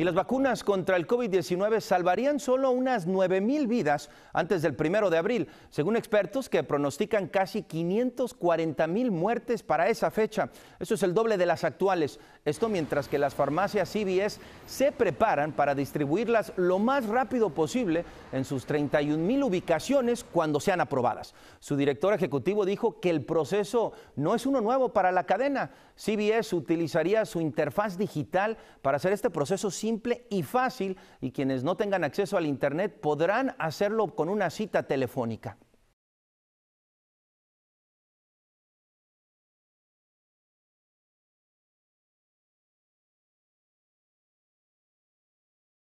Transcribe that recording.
y las vacunas contra el COVID-19 salvarían solo unas 9 mil vidas antes del primero de abril, según expertos que pronostican casi 540 mil muertes para esa fecha. Eso es el doble de las actuales. Esto mientras que las farmacias CVS se preparan para distribuirlas lo más rápido posible en sus 31 mil ubicaciones cuando sean aprobadas. Su director ejecutivo dijo que el proceso no es uno nuevo para la cadena. CVS utilizaría su interfaz digital para hacer este proceso sin simple y fácil y quienes no tengan acceso al Internet podrán hacerlo con una cita telefónica.